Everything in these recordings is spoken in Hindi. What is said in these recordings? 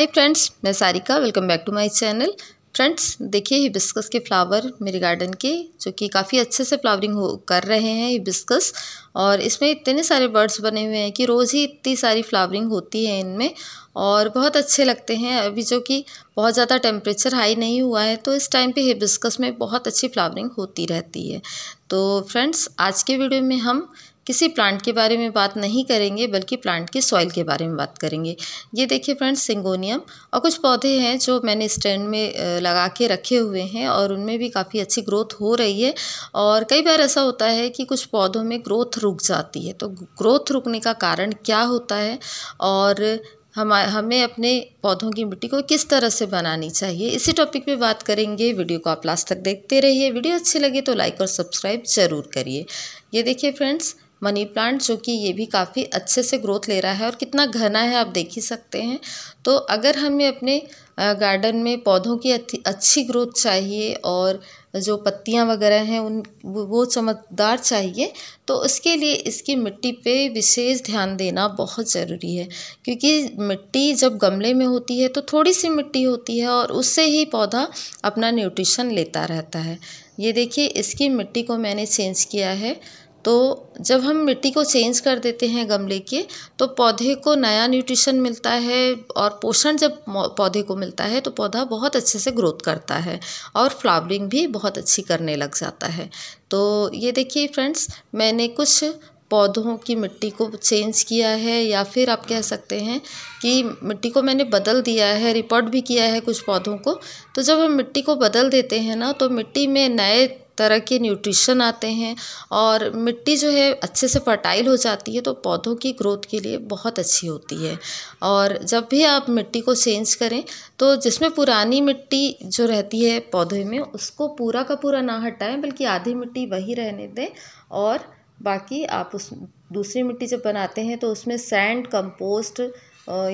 हाय फ्रेंड्स मैं Sarika welcome back to my channel friends देखिए हिबिस्कस के फ्लावर मेरे गार्डन के जो कि काफ़ी अच्छे से फ्लावरिंग हो कर रहे हैं हिबिस्कस और इसमें इतने सारे बर्ड्स बने हुए हैं कि रोज़ ही इतनी सारी फ्लावरिंग होती है इनमें और बहुत अच्छे लगते हैं अभी जो कि बहुत ज़्यादा टेम्परेचर हाई नहीं हुआ है तो इस टाइम पे हिबिस्कस में बहुत अच्छी फ्लावरिंग होती रहती है तो फ्रेंड्स आज के वीडियो में हम किसी प्लांट के बारे में बात नहीं करेंगे बल्कि प्लांट की सॉइल के बारे में बात करेंगे ये देखिए फ्रेंड्स सिंगोनियम और कुछ पौधे हैं जो मैंने स्टैंड में लगा के रखे हुए हैं और उनमें भी काफ़ी अच्छी ग्रोथ हो रही है और कई बार ऐसा होता है कि कुछ पौधों में ग्रोथ रुक जाती है तो ग्रोथ रुकने का कारण क्या होता है और हम हमें अपने पौधों की मिट्टी को किस तरह से बनानी चाहिए इसी टॉपिक पे बात करेंगे वीडियो को आप लास्ट तक देखते रहिए वीडियो अच्छी लगे तो लाइक और सब्सक्राइब ज़रूर करिए ये देखिए फ्रेंड्स मनी प्लांट जो कि ये भी काफ़ी अच्छे से ग्रोथ ले रहा है और कितना घना है आप देख ही सकते हैं तो अगर हमें अपने गार्डन में पौधों की अच्छी ग्रोथ चाहिए और जो पत्तियां वगैरह हैं उन वो चमकदार चाहिए तो उसके लिए इसकी मिट्टी पे विशेष ध्यान देना बहुत ज़रूरी है क्योंकि मिट्टी जब गमले में होती है तो थोड़ी सी मिट्टी होती है और उससे ही पौधा अपना न्यूट्रिशन लेता रहता है ये देखिए इसकी मिट्टी को मैंने चेंज किया है तो जब हम मिट्टी को चेंज कर देते हैं गमले के तो पौधे को नया न्यूट्रिशन मिलता है और पोषण जब पौधे को मिलता है तो पौधा बहुत अच्छे से ग्रोथ करता है और फ्लावरिंग भी बहुत अच्छी करने लग जाता है तो ये देखिए फ्रेंड्स मैंने कुछ पौधों की मिट्टी को चेंज किया है या फिर आप कह सकते हैं कि मिट्टी को मैंने बदल दिया है रिपोर्ट भी किया है कुछ पौधों को तो जब हम मिट्टी को बदल देते हैं ना तो मिट्टी में नए तरह के न्यूट्रिशन आते हैं और मिट्टी जो है अच्छे से फर्टाइल हो जाती है तो पौधों की ग्रोथ के लिए बहुत अच्छी होती है और जब भी आप मिट्टी को चेंज करें तो जिसमें पुरानी मिट्टी जो रहती है पौधे में उसको पूरा का पूरा ना हटाएं बल्कि आधी मिट्टी वही रहने दें और बाकी आप उस दूसरी मिट्टी जब बनाते हैं तो उसमें सैंड कंपोस्ट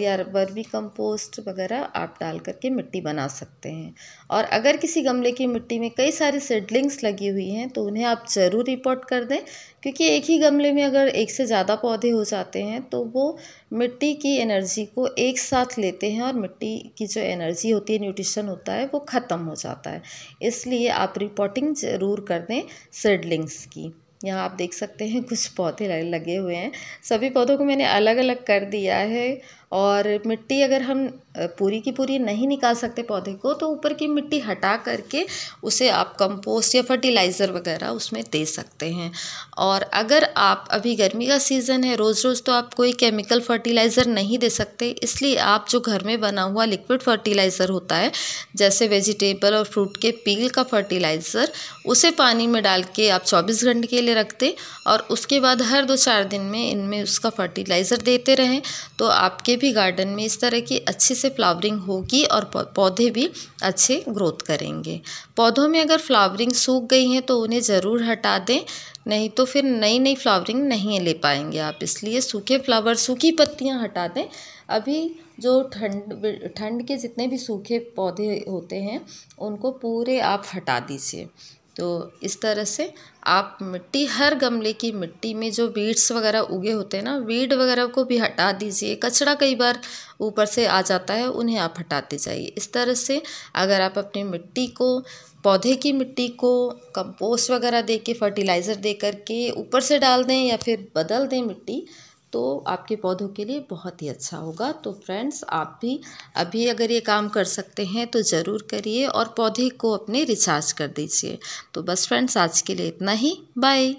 या वर्मी कंपोस्ट वगैरह आप डाल करके मिट्टी बना सकते हैं और अगर किसी गमले की मिट्टी में कई सारी सीडलिंग्स लगी हुई हैं तो उन्हें आप ज़रूर रिपोर्ट कर दें क्योंकि एक ही गमले में अगर एक से ज़्यादा पौधे हो जाते हैं तो वो मिट्टी की एनर्जी को एक साथ लेते हैं और मिट्टी की जो एनर्जी होती है न्यूट्रिशन होता है वो ख़त्म हो जाता है इसलिए आप रिपोर्टिंग ज़रूर कर दें सीडलिंग्स की यहाँ आप देख सकते हैं कुछ पौधे लगे हुए हैं सभी पौधों को मैंने अलग अलग कर दिया है और मिट्टी अगर हम पूरी की पूरी नहीं निकाल सकते पौधे को तो ऊपर की मिट्टी हटा करके उसे आप कंपोस्ट या फर्टिलाइज़र वगैरह उसमें दे सकते हैं और अगर आप अभी गर्मी का सीज़न है रोज़ रोज़ तो आप कोई केमिकल फर्टिलाइज़र नहीं दे सकते इसलिए आप जो घर में बना हुआ लिक्विड फर्टिलाइज़र होता है जैसे वेजिटेबल और फ्रूट के पील का फर्टिलाइज़र उसे पानी में डाल के आप चौबीस घंटे के लिए रखते और उसके बाद हर दो चार दिन में इनमें उसका फर्टिलाइज़र देते रहें तो आपके भी गार्डन में इस तरह की अच्छे से फ्लावरिंग होगी और पौधे भी अच्छे ग्रोथ करेंगे पौधों में अगर फ्लावरिंग सूख गई हैं तो उन्हें ज़रूर हटा दें नहीं तो फिर नई नई फ्लावरिंग नहीं ले पाएंगे आप इसलिए सूखे फ्लावर सूखी पत्तियां हटा दें अभी जो ठंड ठंड के जितने भी सूखे पौधे होते हैं उनको पूरे आप हटा दीजिए तो इस तरह से आप मिट्टी हर गमले की मिट्टी में जो वीड्स वगैरह उगे होते हैं ना वीड वगैरह को भी हटा दीजिए कचरा कई बार ऊपर से आ जाता है उन्हें आप हटाते जाइए इस तरह से अगर आप अपनी मिट्टी को पौधे की मिट्टी को कंपोस्ट वगैरह दे के फर्टिलाइज़र दे करके ऊपर से डाल दें या फिर बदल दें मिट्टी तो आपके पौधों के लिए बहुत ही अच्छा होगा तो फ्रेंड्स आप भी अभी अगर ये काम कर सकते हैं तो ज़रूर करिए और पौधे को अपने रिचार्ज कर दीजिए तो बस फ्रेंड्स आज के लिए इतना ही बाय